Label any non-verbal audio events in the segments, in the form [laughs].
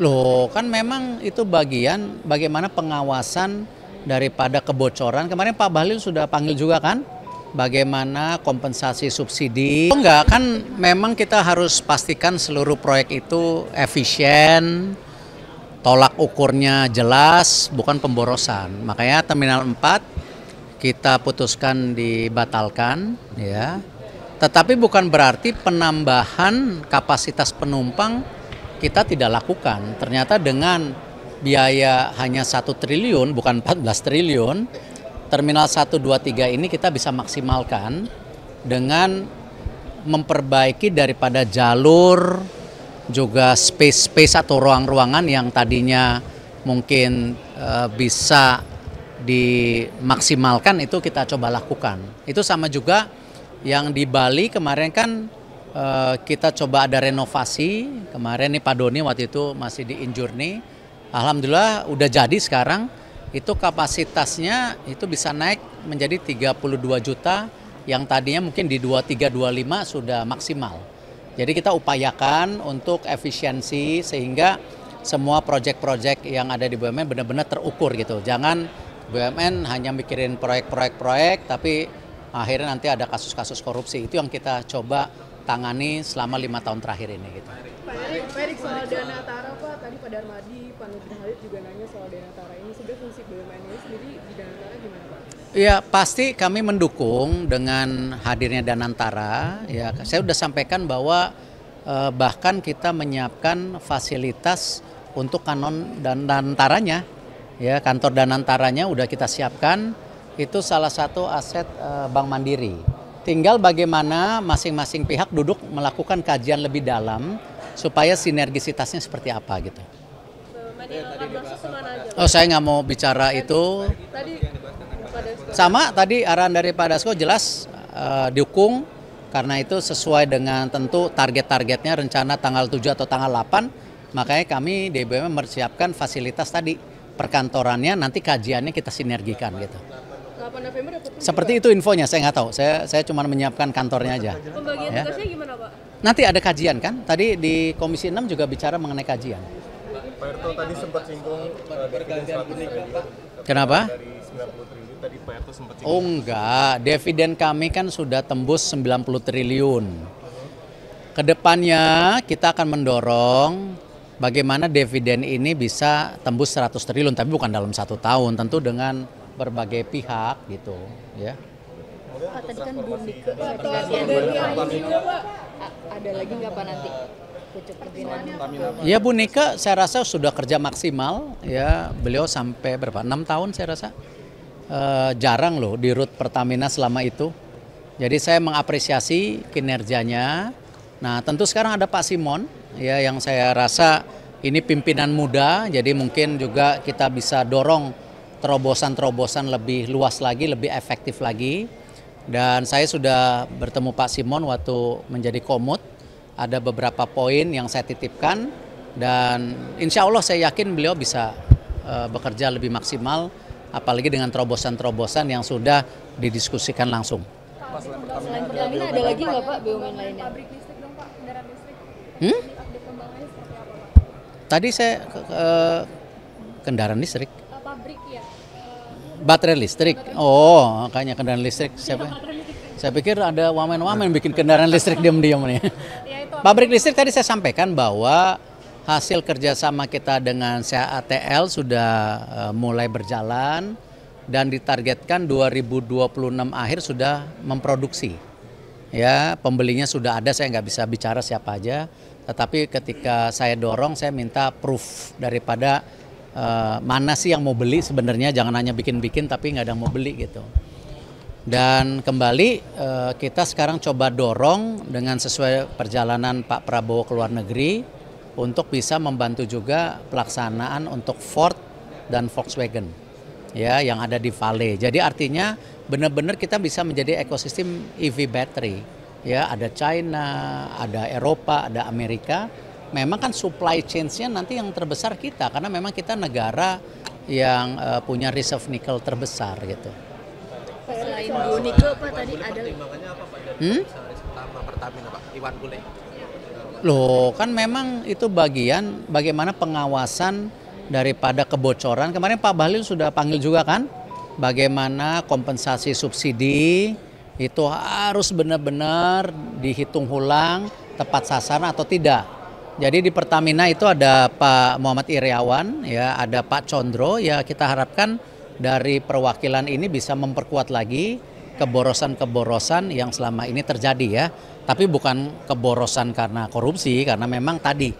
Loh, kan memang itu bagian bagaimana pengawasan daripada kebocoran. Kemarin Pak Bahlil sudah panggil juga kan? Bagaimana kompensasi subsidi? Oh, enggak, kan memang kita harus pastikan seluruh proyek itu efisien, tolak ukurnya jelas, bukan pemborosan. Makanya Terminal 4 kita putuskan dibatalkan ya. Tetapi bukan berarti penambahan kapasitas penumpang kita tidak lakukan. Ternyata dengan biaya hanya satu triliun, bukan 14 triliun, Terminal 123 ini kita bisa maksimalkan dengan memperbaiki daripada jalur juga space-space atau ruang-ruangan yang tadinya mungkin e, bisa dimaksimalkan itu kita coba lakukan. Itu sama juga yang di Bali kemarin kan Eh, kita coba ada renovasi. Kemarin nih Pak Doni waktu itu masih di Injurni. Alhamdulillah udah jadi sekarang. Itu kapasitasnya itu bisa naik menjadi 32 juta yang tadinya mungkin di 2325 sudah maksimal. Jadi kita upayakan untuk efisiensi sehingga semua proyek-proyek yang ada di BUMN benar-benar terukur gitu. Jangan BUMN hanya mikirin proyek-proyek-proyek tapi akhirnya nanti ada kasus-kasus korupsi. Itu yang kita coba tangani selama lima tahun terakhir ini gitu. Pak Erik, Pak soal dana Tara Pak, tadi Pak Darmadi, Pak Nurdin Halid juga nanya soal dana Tara ini sebenarnya fungsi BUMN ini sendiri di dana Tara gimana Pak? Ya pasti kami mendukung dengan hadirnya Danantara. Ya, saya sudah sampaikan bahwa eh, bahkan kita menyiapkan fasilitas untuk kanon dan dantaranya. Ya, kantor danantaranya udah kita siapkan. Itu salah satu aset eh, Bank Mandiri. Tinggal bagaimana masing-masing pihak duduk melakukan kajian lebih dalam supaya sinergisitasnya seperti apa gitu. Oh saya nggak mau bicara itu. Sama tadi arahan dari Pak Dasko jelas uh, eh, dukung karena itu sesuai dengan tentu target-targetnya rencana tanggal 7 atau tanggal 8 makanya kami DBM mempersiapkan fasilitas tadi perkantorannya nanti kajiannya kita sinergikan gitu. 8 November dapat Seperti itu infonya, saya nggak tahu. Saya saya cuma menyiapkan kantornya aja. Pembagian ya. tugasnya gimana, Pak? Nanti ada kajian kan? Tadi di Komisi 6 juga bicara mengenai kajian. Pak Erto tadi sempat singgung bergantian eh, Pak. Kenapa? Tadi Pak Erto sempat singgung. Oh enggak, dividen kami kan sudah tembus 90 triliun. Kedepannya kita akan mendorong bagaimana dividen ini bisa tembus 100 triliun, tapi bukan dalam satu tahun, tentu dengan berbagai pihak gitu ya. Oh, tadi kan Bu ada lagi nggak Pak nanti? Ya Bu Nika saya rasa sudah kerja maksimal ya beliau sampai berapa enam tahun saya rasa e, jarang loh di rut Pertamina selama itu jadi saya mengapresiasi kinerjanya nah tentu sekarang ada Pak Simon ya yang saya rasa ini pimpinan muda jadi mungkin juga kita bisa dorong terobosan-terobosan lebih luas lagi, lebih efektif lagi. Dan saya sudah bertemu Pak Simon waktu menjadi komut. Ada beberapa poin yang saya titipkan dan insya Allah saya yakin beliau bisa uh, bekerja lebih maksimal apalagi dengan terobosan-terobosan yang sudah didiskusikan langsung. selain Pertamina ada lagi nggak Pak BUMN lainnya? Pabrik listrik dong Pak, kendaraan listrik. Hmm? Tadi saya uh, kendaraan listrik. Baterai listrik. Oh, kayaknya kendaraan listrik. Siapa? Saya pikir ada wamen-wamen bikin kendaraan listrik diam-diam nih. Iya, Pabrik listrik tadi saya sampaikan bahwa hasil kerjasama kita dengan CATL sudah eh, mulai berjalan dan ditargetkan 2026 akhir sudah memproduksi. Ya, pembelinya sudah ada, saya nggak bisa bicara siapa aja. Tetapi ketika saya dorong, saya minta proof daripada Eh, mana sih yang mau beli sebenarnya jangan hanya bikin-bikin tapi nggak ada yang mau beli gitu. Dan kembali uh, kita sekarang coba dorong dengan sesuai perjalanan Pak Prabowo ke luar negeri untuk bisa membantu juga pelaksanaan untuk Ford dan Volkswagen ya yang ada di Vale. Jadi artinya benar-benar kita bisa menjadi ekosistem EV battery ya ada China, ada Eropa, ada Amerika memang kan supply chain-nya nanti yang terbesar kita karena memang kita negara yang uh, punya reserve nikel terbesar gitu. Selain Bu Niko Pak tadi ada apa Pak dari hmm? pertama Pertamina Pak Iwan Bule? Loh, kan memang itu bagian bagaimana pengawasan daripada kebocoran. Kemarin Pak Bahlil sudah panggil juga kan? Bagaimana kompensasi subsidi itu harus benar-benar dihitung ulang tepat sasaran atau tidak. Jadi di Pertamina itu ada Pak Muhammad Iriawan, ya, ada Pak Condro, ya kita harapkan dari perwakilan ini bisa memperkuat lagi keborosan-keborosan yang selama ini terjadi ya. Tapi bukan keborosan karena korupsi, karena memang tadi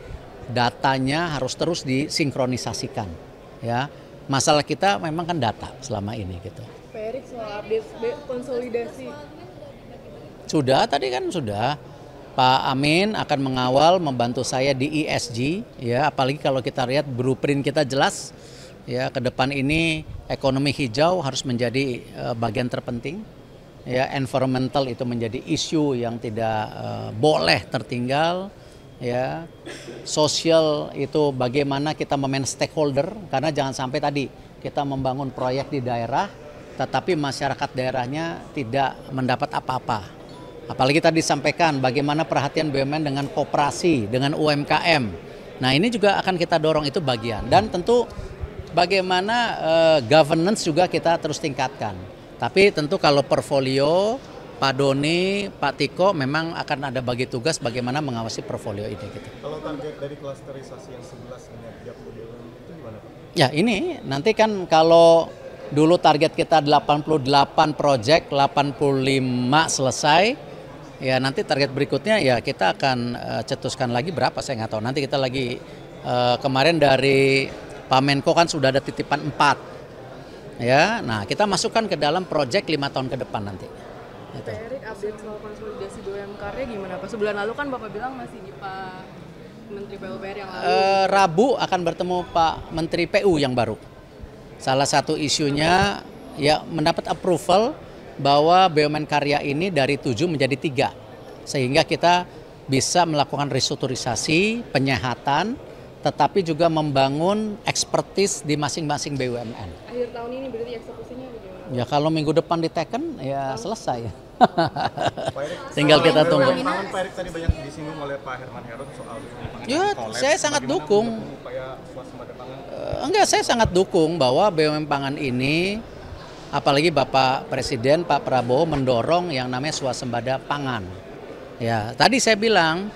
datanya harus terus disinkronisasikan. Ya, masalah kita memang kan data selama ini gitu. Pak Erik soal update konsolidasi. Sudah tadi kan sudah Pak Amin akan mengawal membantu saya di ESG ya apalagi kalau kita lihat blueprint kita jelas ya ke depan ini ekonomi hijau harus menjadi uh, bagian terpenting ya environmental itu menjadi isu yang tidak uh, boleh tertinggal ya sosial itu bagaimana kita memain stakeholder karena jangan sampai tadi kita membangun proyek di daerah tetapi masyarakat daerahnya tidak mendapat apa-apa Apalagi tadi disampaikan bagaimana perhatian BUMN dengan kooperasi, dengan UMKM. Nah ini juga akan kita dorong itu bagian. Dan tentu bagaimana uh, governance juga kita terus tingkatkan. Tapi tentu kalau portfolio, Pak Doni, Pak Tiko memang akan ada bagi tugas bagaimana mengawasi portfolio ini. Gitu. Kalau target dari klasterisasi yang 11 dengan BUMN itu gimana Pak? Ya ini nanti kan kalau dulu target kita 88 proyek, 85 selesai, Ya nanti target berikutnya ya kita akan uh, cetuskan lagi berapa saya nggak tahu. Nanti kita lagi uh, kemarin dari Pak Menko kan sudah ada titipan 4. Ya, nah kita masukkan ke dalam proyek lima tahun ke depan nanti. Gitu. Erick, update soal konsolidasi BUMKR-nya gimana Pak? Sebulan lalu kan Bapak bilang masih di Pak Menteri PUPR yang lalu. Uh, Rabu akan bertemu Pak Menteri PU yang baru. Salah satu isunya ya mendapat approval bahwa BUMN karya ini dari tujuh menjadi tiga. Sehingga kita bisa melakukan restrukturisasi, penyehatan, tetapi juga membangun ekspertis di masing-masing BUMN. Akhir tahun ini berarti eksekusinya bagaimana? Ya kalau minggu depan diteken ya Langsung. selesai [laughs] Tinggal kita tunggu. Pak Erick tadi banyak disinggung oleh Pak Herman Herod soal Ya, saya sangat Bagaimana dukung. Uh, enggak, saya sangat dukung bahwa BUMN pangan ini apalagi Bapak Presiden Pak Prabowo mendorong yang namanya swasembada pangan. Ya, tadi saya bilang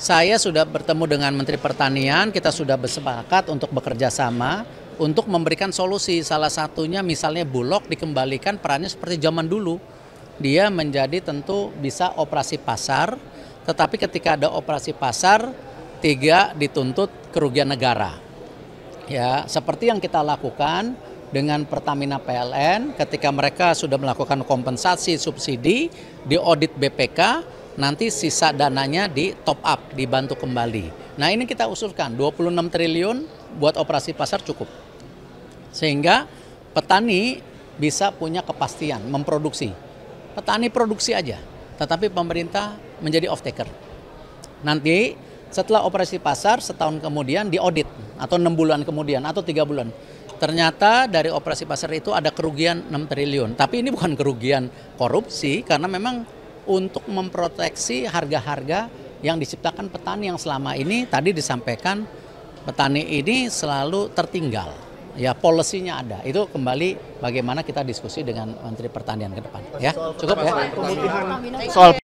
saya sudah bertemu dengan Menteri Pertanian, kita sudah bersepakat untuk bekerja sama untuk memberikan solusi. Salah satunya misalnya Bulog dikembalikan perannya seperti zaman dulu. Dia menjadi tentu bisa operasi pasar, tetapi ketika ada operasi pasar, tiga dituntut kerugian negara. Ya, seperti yang kita lakukan dengan Pertamina PLN ketika mereka sudah melakukan kompensasi subsidi di audit BPK nanti sisa dananya di top up dibantu kembali. Nah, ini kita usulkan 26 triliun buat operasi pasar cukup. Sehingga petani bisa punya kepastian memproduksi. Petani produksi aja, tetapi pemerintah menjadi off taker. Nanti setelah operasi pasar setahun kemudian di audit atau enam bulan kemudian atau tiga bulan Ternyata dari operasi pasar itu ada kerugian 6 triliun. Tapi ini bukan kerugian korupsi karena memang untuk memproteksi harga-harga yang diciptakan petani yang selama ini tadi disampaikan petani ini selalu tertinggal. Ya polisinya ada. Itu kembali bagaimana kita diskusi dengan Menteri Pertanian ke depan. Ya, cukup ya. Soal